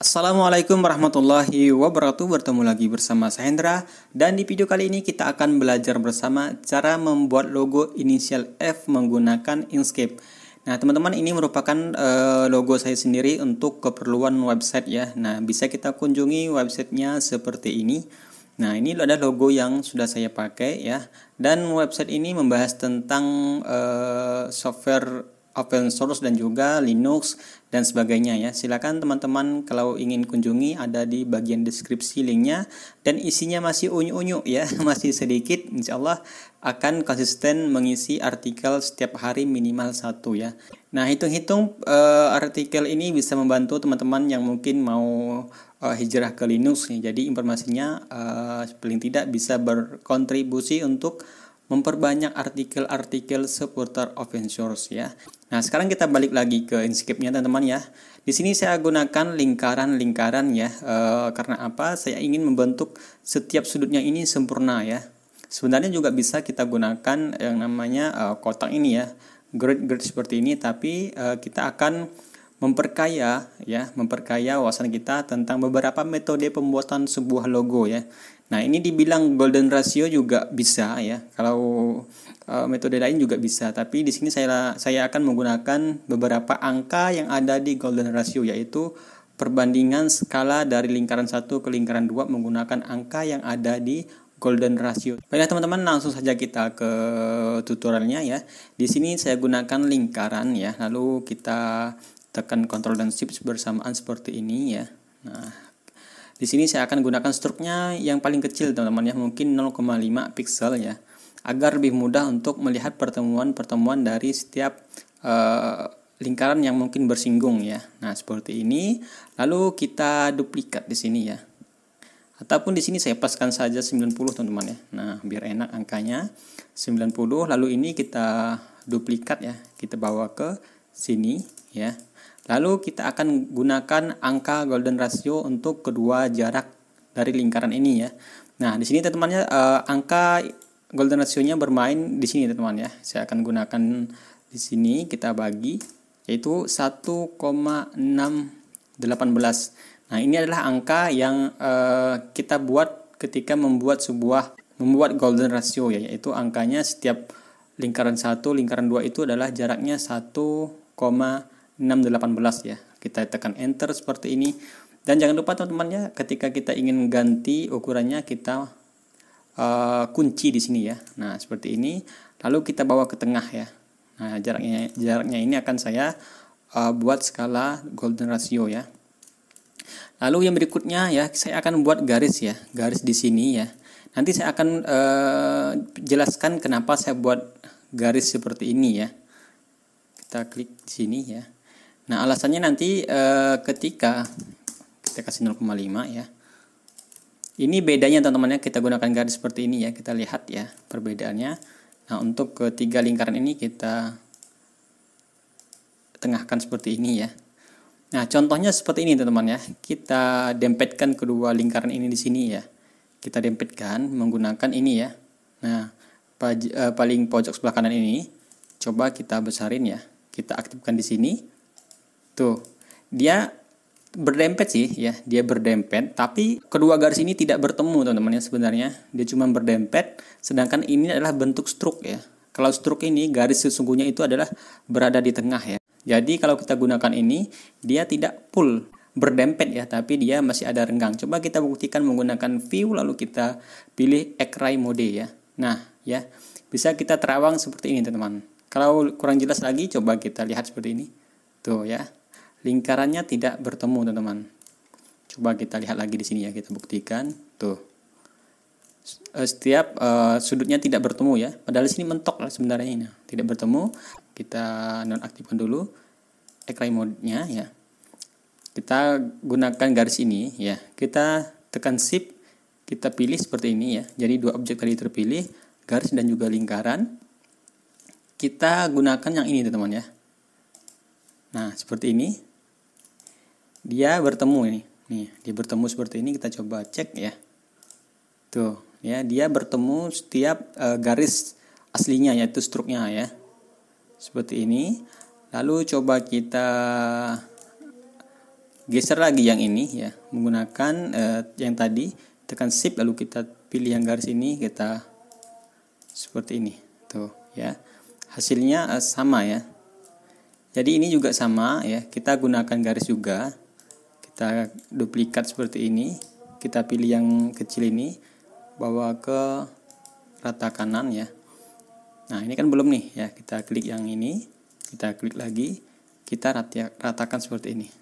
Assalamualaikum warahmatullahi wabarakatuh Bertemu lagi bersama saya Hendra Dan di video kali ini kita akan belajar bersama Cara membuat logo inisial F menggunakan Inkscape Nah teman-teman ini merupakan uh, logo saya sendiri untuk keperluan website ya Nah bisa kita kunjungi websitenya seperti ini Nah ini ada logo yang sudah saya pakai ya Dan website ini membahas tentang uh, software open source dan juga Linux dan sebagainya ya. Silakan teman-teman kalau ingin kunjungi ada di bagian deskripsi linknya dan isinya masih unyu-unyu ya, masih sedikit insya Allah akan konsisten mengisi artikel setiap hari minimal satu ya. Nah, hitung-hitung uh, artikel ini bisa membantu teman-teman yang mungkin mau uh, hijrah ke Linux. Jadi informasinya uh, paling tidak bisa berkontribusi untuk memperbanyak artikel-artikel seputar open source ya. Nah, sekarang kita balik lagi ke Inkscape-nya teman-teman ya. Di sini saya gunakan lingkaran-lingkaran ya. E, karena apa? Saya ingin membentuk setiap sudutnya ini sempurna ya. Sebenarnya juga bisa kita gunakan yang namanya e, kotak ini ya. Grid-grid seperti ini tapi e, kita akan memperkaya ya, memperkaya wawasan kita tentang beberapa metode pembuatan sebuah logo ya. Nah, ini dibilang golden ratio juga bisa ya. Kalau uh, metode lain juga bisa, tapi di sini saya saya akan menggunakan beberapa angka yang ada di golden ratio yaitu perbandingan skala dari lingkaran 1 ke lingkaran 2 menggunakan angka yang ada di golden ratio. Baiklah teman-teman, langsung saja kita ke tutorialnya ya. Di sini saya gunakan lingkaran ya. Lalu kita tekan control dan Shift bersamaan seperti ini ya. Nah, di sini saya akan gunakan struknya yang paling kecil teman-teman ya, mungkin 0,5 pixel ya, agar lebih mudah untuk melihat pertemuan-pertemuan dari setiap uh, lingkaran yang mungkin bersinggung ya. Nah, seperti ini. Lalu kita duplikat di sini ya. Ataupun di sini saya paskan saja 90 teman-teman ya. Nah, biar enak angkanya. 90 lalu ini kita duplikat ya. Kita bawa ke sini ya. Lalu kita akan gunakan angka golden ratio untuk kedua jarak dari lingkaran ini ya. Nah, di sini teman-temannya eh, angka golden ratio-nya bermain di sini teman-teman ya. Saya akan gunakan di sini kita bagi yaitu 1,618. Nah, ini adalah angka yang eh, kita buat ketika membuat sebuah membuat golden ratio ya, yaitu angkanya setiap lingkaran satu lingkaran dua itu adalah jaraknya 1, 618 ya. Kita tekan enter seperti ini. Dan jangan lupa teman-teman ya, ketika kita ingin ganti ukurannya kita uh, kunci di sini ya. Nah, seperti ini. Lalu kita bawa ke tengah ya. Nah, jaraknya jaraknya ini akan saya uh, buat skala golden ratio ya. Lalu yang berikutnya ya, saya akan buat garis ya, garis di sini ya. Nanti saya akan uh, jelaskan kenapa saya buat garis seperti ini ya. Kita klik di sini ya. Nah, alasannya nanti e, ketika kita kasih 0,5 ya. Ini bedanya teman-teman ya, kita gunakan garis seperti ini ya, kita lihat ya perbedaannya. Nah, untuk ketiga lingkaran ini kita tengahkan seperti ini ya. Nah, contohnya seperti ini teman-teman ya. Kita dempetkan kedua lingkaran ini di sini ya. Kita dempetkan menggunakan ini ya. Nah, eh, paling pojok sebelah kanan ini coba kita besarin ya. Kita aktifkan di sini Tuh, gitu. dia berdempet sih ya, dia berdempet, tapi kedua garis ini tidak bertemu teman-teman ya sebenarnya. Dia cuma berdempet, sedangkan ini adalah bentuk struk ya. Kalau struk ini garis sesungguhnya itu adalah berada di tengah ya. Jadi kalau kita gunakan ini, dia tidak full berdempet ya, tapi dia masih ada renggang. Coba kita buktikan menggunakan view lalu kita pilih ekrai mode ya. Nah, ya. Bisa kita terawang seperti ini, teman-teman. Kalau kurang jelas lagi coba kita lihat seperti ini. Tuh ya lingkarannya tidak bertemu teman-teman coba kita lihat lagi di sini ya kita buktikan tuh eh, setiap uh, sudutnya tidak bertemu ya padahal sini mentok lah sebenarnya ini tidak bertemu kita nonaktifkan dulu ekrai mode ya kita gunakan garis ini ya kita tekan shift kita pilih seperti ini ya jadi dua objek tadi terpilih garis dan juga lingkaran kita gunakan yang ini teman-teman ya nah seperti ini dia bertemu ini nih dia bertemu seperti ini kita coba cek ya tuh ya dia bertemu setiap uh, garis aslinya yaitu struknya ya seperti ini lalu coba kita geser lagi yang ini ya menggunakan uh, yang tadi tekan shift lalu kita pilih yang garis ini kita seperti ini tuh ya hasilnya uh, sama ya jadi ini juga sama ya kita gunakan garis juga kita duplikat seperti ini kita pilih yang kecil ini bawa ke rata kanan ya nah ini kan belum nih ya kita klik yang ini kita klik lagi kita ratakan seperti ini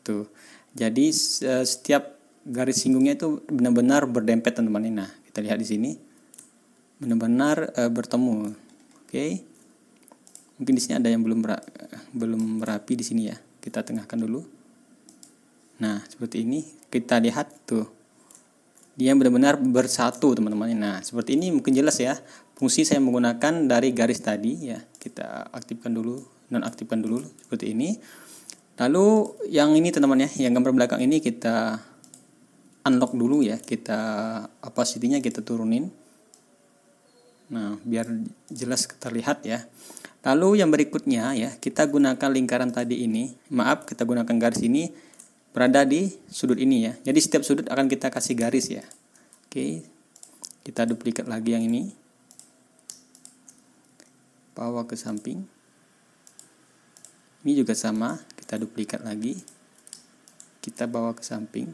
tuh jadi setiap garis singgungnya itu benar-benar berdempet teman-teman nah kita lihat di sini benar-benar e, bertemu oke okay. mungkin di sini ada yang belum ber belum rapi di sini ya kita tengahkan dulu Nah, seperti ini kita lihat tuh. Dia benar-benar bersatu, teman-teman. Nah, seperti ini mungkin jelas ya. Fungsi saya menggunakan dari garis tadi ya. Kita aktifkan dulu, nonaktifkan dulu seperti ini. Lalu yang ini teman-teman ya, yang gambar belakang ini kita unlock dulu ya. Kita opacity-nya kita turunin. Nah, biar jelas terlihat ya. Lalu yang berikutnya ya, kita gunakan lingkaran tadi ini. Maaf, kita gunakan garis ini berada di sudut ini ya. Jadi setiap sudut akan kita kasih garis ya. Oke. Kita duplikat lagi yang ini. Bawa ke samping. Ini juga sama, kita duplikat lagi. Kita bawa ke samping.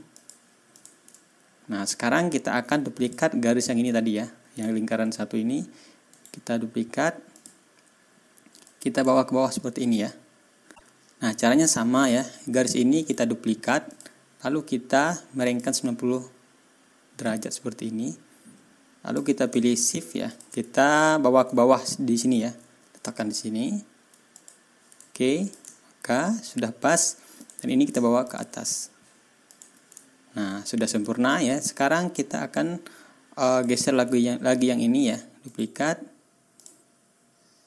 Nah, sekarang kita akan duplikat garis yang ini tadi ya, yang lingkaran satu ini. Kita duplikat. Kita bawa ke bawah seperti ini ya. Nah, caranya sama ya. Garis ini kita duplikat, lalu kita merengkan 90 derajat seperti ini. Lalu kita pilih shift ya. Kita bawa ke bawah di sini ya. Letakkan di sini. Oke, maka sudah pas. Dan ini kita bawa ke atas. Nah, sudah sempurna ya. Sekarang kita akan uh, geser lagi yang lagi yang ini ya, duplikat.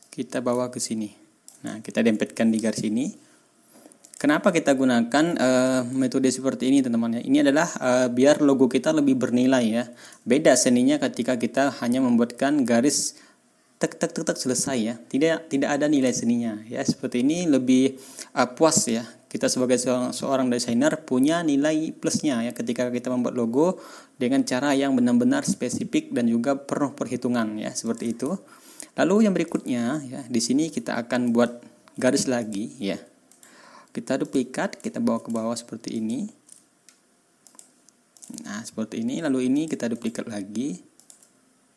Kita bawa ke sini. Nah, kita dempetkan di garis ini. Kenapa kita gunakan uh, metode seperti ini teman-teman Ini adalah uh, biar logo kita lebih bernilai ya. Beda seninya ketika kita hanya membuatkan garis tek tek tek tek selesai ya. Tidak tidak ada nilai seninya ya. Seperti ini lebih uh, puas ya. Kita sebagai seorang, seorang desainer punya nilai plusnya ya ketika kita membuat logo dengan cara yang benar-benar spesifik dan juga penuh perhitungan ya seperti itu. Lalu yang berikutnya ya di sini kita akan buat garis lagi ya kita duplikat kita bawa ke bawah seperti ini nah seperti ini lalu ini kita duplikat lagi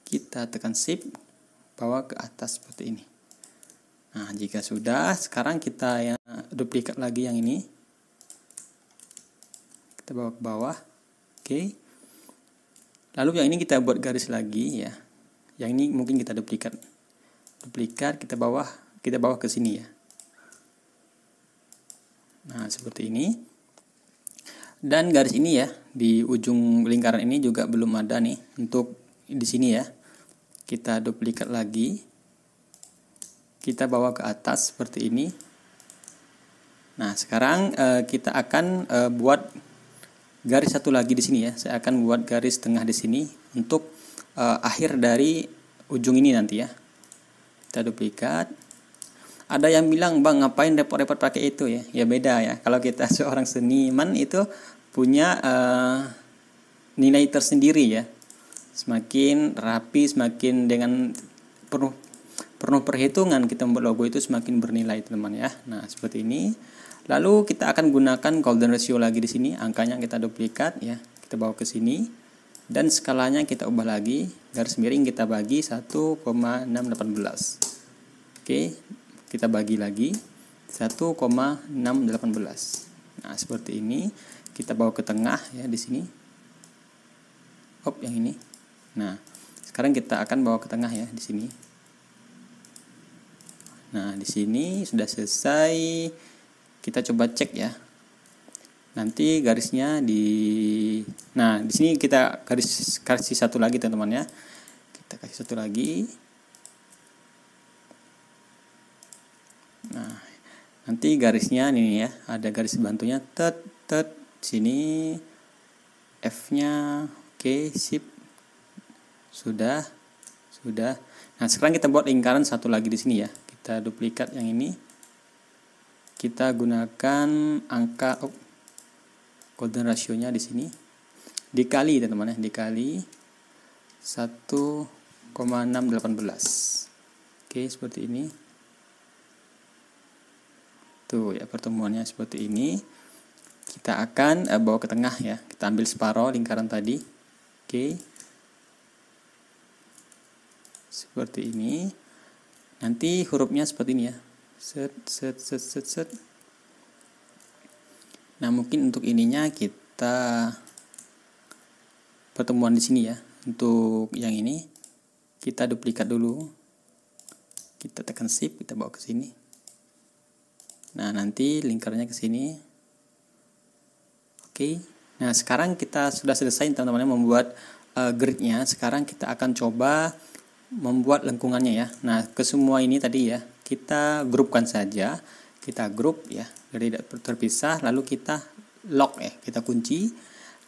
kita tekan shift bawa ke atas seperti ini nah jika sudah sekarang kita yang duplikat lagi yang ini kita bawa ke bawah oke okay. lalu yang ini kita buat garis lagi ya yang ini mungkin kita duplikat duplikat kita bawa kita bawa ke sini ya Nah, seperti ini. Dan garis ini ya, di ujung lingkaran ini juga belum ada nih untuk di sini ya. Kita duplikat lagi. Kita bawa ke atas seperti ini. Nah, sekarang e, kita akan e, buat garis satu lagi di sini ya. Saya akan buat garis tengah di sini untuk e, akhir dari ujung ini nanti ya. Kita duplikat ada yang bilang bang ngapain repot-repot pakai itu ya ya beda ya kalau kita seorang seniman itu punya uh, nilai tersendiri ya semakin rapi semakin dengan penuh penuh perhitungan kita membuat logo itu semakin bernilai teman ya nah seperti ini lalu kita akan gunakan golden ratio lagi di sini angkanya kita duplikat ya kita bawa ke sini dan skalanya kita ubah lagi garis miring kita bagi 1,618 oke okay kita bagi lagi 1,618 nah seperti ini kita bawa ke tengah ya di sini op yang ini nah sekarang kita akan bawa ke tengah ya di sini nah di sini sudah selesai kita coba cek ya nanti garisnya di nah di sini kita garis kasih satu lagi teman-teman ya kita kasih satu lagi nanti garisnya ini ya ada garis bantunya tet tet sini F nya oke okay, sip sudah sudah nah sekarang kita buat lingkaran satu lagi di sini ya kita duplikat yang ini kita gunakan angka oh, golden rasionya di sini dikali teman-teman ya dikali 1,618 oke okay, seperti ini Tuh gitu, ya pertemuannya seperti ini. Kita akan uh, bawa ke tengah ya. Kita ambil separuh lingkaran tadi. Oke. Seperti ini. Nanti hurufnya seperti ini ya. Set set set set set. Nah, mungkin untuk ininya kita pertemuan di sini ya. Untuk yang ini kita duplikat dulu. Kita tekan shift, kita bawa ke sini. Nah, nanti lingkarnya ke sini. Oke. Nah, sekarang kita sudah selesai teman-teman membuat uh, gridnya. Sekarang kita akan coba membuat lengkungannya ya. Nah, ke semua ini tadi ya, kita grupkan saja. Kita grup ya, jadi tidak terpisah lalu kita lock ya, kita kunci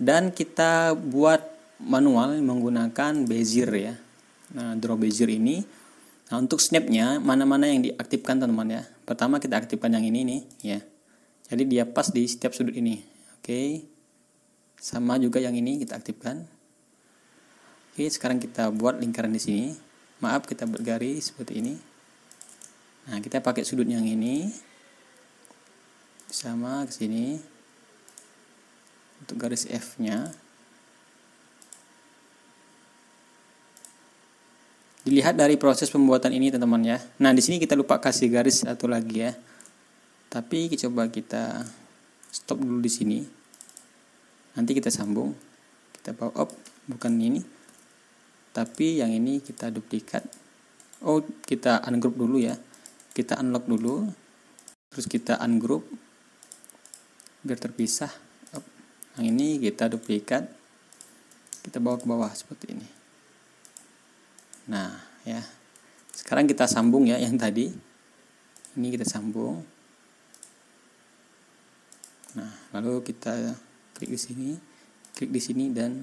dan kita buat manual menggunakan bezier ya. Nah, draw bezier ini Nah untuk snapnya mana-mana yang diaktifkan teman-teman ya. Pertama kita aktifkan yang ini nih ya. Jadi dia pas di setiap sudut ini. Oke. Sama juga yang ini kita aktifkan. Oke sekarang kita buat lingkaran di sini. Maaf kita buat garis seperti ini. Nah kita pakai sudut yang ini. Sama ke sini. Untuk garis F-nya. Dilihat dari proses pembuatan ini teman-teman ya. Nah, di sini kita lupa kasih garis satu lagi ya. Tapi coba kita stop dulu di sini. Nanti kita sambung. Kita bawa up bukan ini. Tapi yang ini kita duplikat. Oh, kita ungroup dulu ya. Kita unlock dulu. Terus kita ungroup biar terpisah. Yang ini kita duplikat. Kita bawa ke bawah seperti ini. Nah, ya. Sekarang kita sambung ya yang tadi. Ini kita sambung. Nah, lalu kita klik di sini, klik di sini dan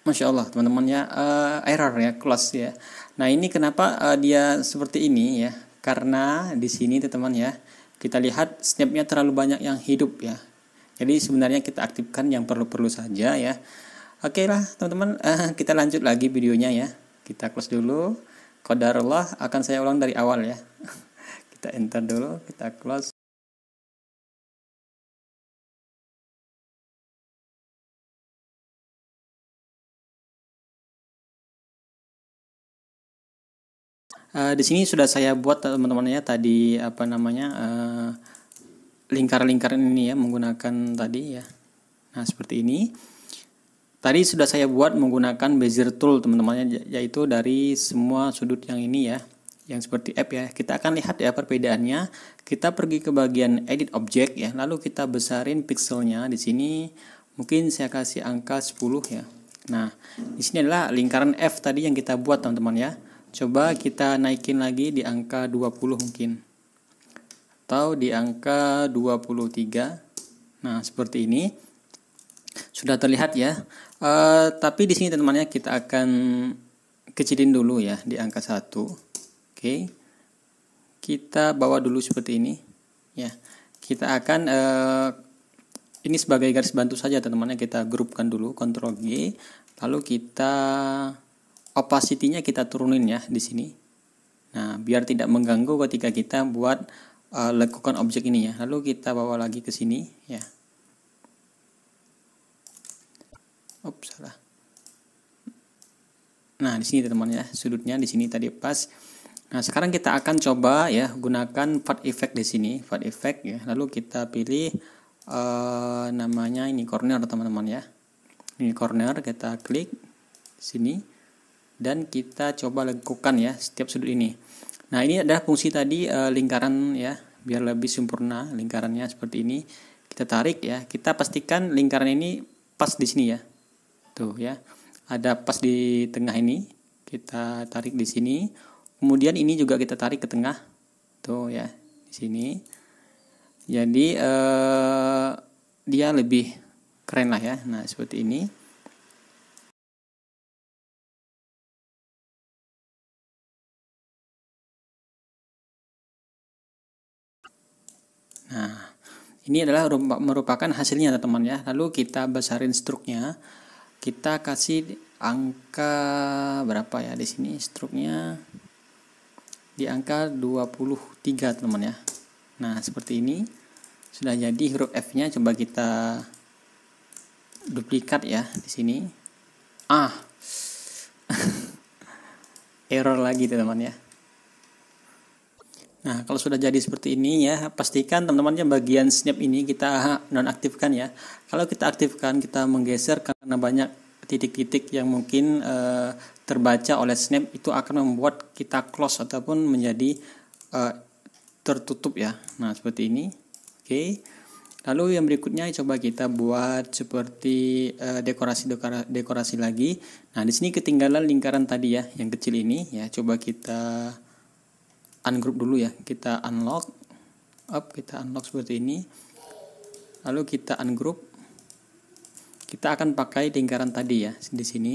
Masya Allah teman-teman ya uh, error ya close ya. Nah ini kenapa uh, dia seperti ini ya? Karena di sini teman-teman ya kita lihat snapnya terlalu banyak yang hidup ya. Jadi sebenarnya kita aktifkan yang perlu-perlu saja ya. Oke okay lah teman-teman uh, kita lanjut lagi videonya ya kita close dulu kodarullah akan saya ulang dari awal ya kita enter dulu kita close Uh, di sini sudah saya buat teman teman ya tadi apa namanya uh, eh, lingkar-lingkaran ini ya menggunakan tadi ya. Nah, seperti ini. Tadi sudah saya buat menggunakan bezier tool teman-teman ya, yaitu dari semua sudut yang ini ya yang seperti app ya kita akan lihat ya perbedaannya kita pergi ke bagian edit object ya lalu kita besarin pixelnya di sini mungkin saya kasih angka 10 ya nah di sini adalah lingkaran F tadi yang kita buat teman-teman ya coba kita naikin lagi di angka 20 mungkin atau di angka 23 nah seperti ini sudah terlihat ya Uh, tapi di sini teman-temannya kita akan kecilin dulu ya di angka satu, Oke. Okay. Kita bawa dulu seperti ini ya. Kita akan uh, ini sebagai garis bantu saja teman-temannya kita grupkan dulu Ctrl G lalu kita opacity-nya kita turunin ya di sini. Nah, biar tidak mengganggu ketika kita buat uh, eh, lekukan objek ini ya. Lalu kita bawa lagi ke sini ya. Ops, salah. Nah, di sini teman-teman ya, sudutnya di sini tadi pas. Nah, sekarang kita akan coba ya gunakan fat effect di sini, fat effect ya. Lalu kita pilih uh, namanya ini corner teman-teman ya. Ini corner kita klik sini dan kita coba lakukan ya setiap sudut ini. Nah, ini adalah fungsi tadi uh, lingkaran ya, biar lebih sempurna lingkarannya seperti ini. Kita tarik ya. Kita pastikan lingkaran ini pas di sini ya. Tuh gitu, ya. Ada pas di tengah ini, kita tarik di sini. Kemudian ini juga kita tarik ke tengah. Tuh ya, di sini. Jadi eh, dia lebih keren lah ya. Nah, seperti ini. Nah, ini adalah merupakan hasilnya teman-teman ya. Lalu kita besarin struknya kita kasih angka berapa ya di sini struknya di angka 23 teman ya nah seperti ini sudah jadi huruf F nya coba kita duplikat ya di sini ah error lagi teman ya Nah, kalau sudah jadi seperti ini ya, pastikan teman-temannya bagian snap ini kita nonaktifkan ya. Kalau kita aktifkan, kita menggeser karena banyak titik-titik yang mungkin e, terbaca oleh snap itu akan membuat kita close ataupun menjadi e, tertutup ya. Nah, seperti ini. Oke. Okay. Lalu yang berikutnya coba kita buat seperti eh, dekorasi dekorasi lagi. Nah, di sini ketinggalan lingkaran tadi ya, yang kecil ini ya. Coba kita ungroup dulu ya kita unlock up kita unlock seperti ini lalu kita ungroup kita akan pakai lingkaran tadi ya di sini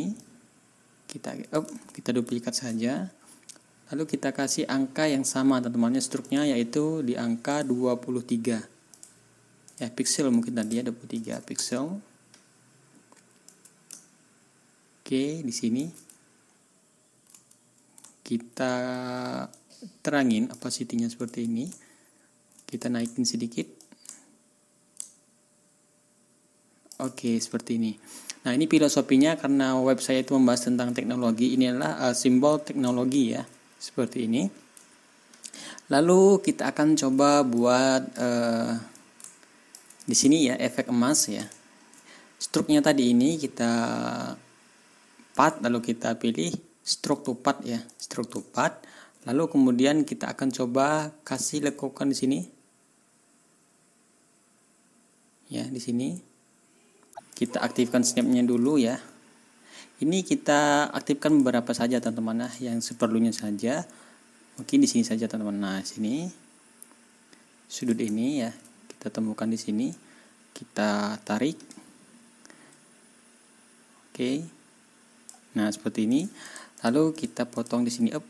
kita up kita duplikat saja lalu kita kasih angka yang sama teman-temannya struknya yaitu di angka 23 ya pixel mungkin tadi ya 23 pixel oke di sini kita terangin opacity-nya seperti ini. Kita naikin sedikit. Oke, seperti ini. Nah, ini filosofinya karena website itu membahas tentang teknologi. Ini adalah uh, simbol teknologi ya, seperti ini. Lalu kita akan coba buat uh, di sini ya efek emas ya. Struknya tadi ini kita part lalu kita pilih stroke to part ya, stroke to part Lalu kemudian kita akan coba kasih lekukan di sini. Ya, di sini. Kita aktifkan snapnya dulu ya. Ini kita aktifkan beberapa saja teman-teman nah, yang seperlunya saja. Mungkin di sini saja teman-teman. Nah, sini sudut ini ya kita temukan di sini. Kita tarik. Oke. Nah, seperti ini. Lalu kita potong di sini up.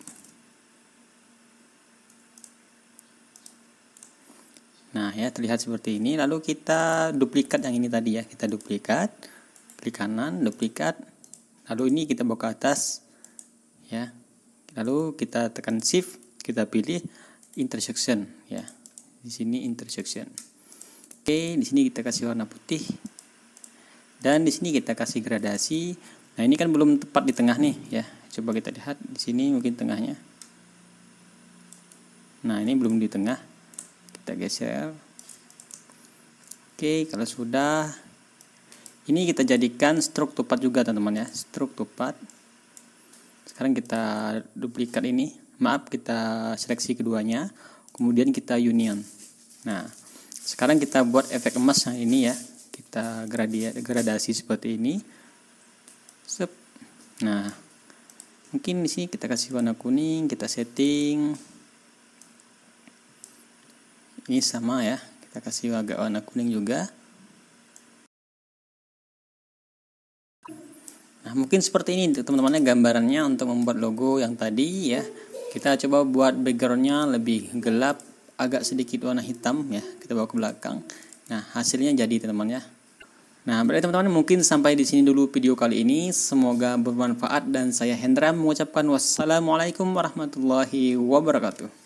Nah, ya terlihat seperti ini. Lalu kita duplikat yang ini tadi ya. Kita duplikat, klik kanan, duplikat. Lalu ini kita bawa ke atas ya. Lalu kita tekan shift, kita pilih intersection ya. Di sini intersection. Oke, di sini kita kasih warna putih. Dan di sini kita kasih gradasi. Nah, ini kan belum tepat di tengah nih ya. Coba kita lihat di sini mungkin tengahnya. Nah, ini belum di tengah kita geser oke kalau sudah ini kita jadikan struk tupat juga teman-teman ya struk tupat sekarang kita duplikat ini maaf kita seleksi keduanya kemudian kita union nah sekarang kita buat efek emas yang ini ya kita gradasi seperti ini Sep. nah mungkin di sini kita kasih warna kuning kita setting ini sama ya kita kasih agak warna kuning juga nah mungkin seperti ini teman temannya gambarannya untuk membuat logo yang tadi ya kita coba buat backgroundnya lebih gelap agak sedikit warna hitam ya kita bawa ke belakang nah hasilnya jadi teman-teman ya Nah, berarti teman-teman mungkin sampai di sini dulu video kali ini. Semoga bermanfaat dan saya Hendra mengucapkan wassalamualaikum warahmatullahi wabarakatuh.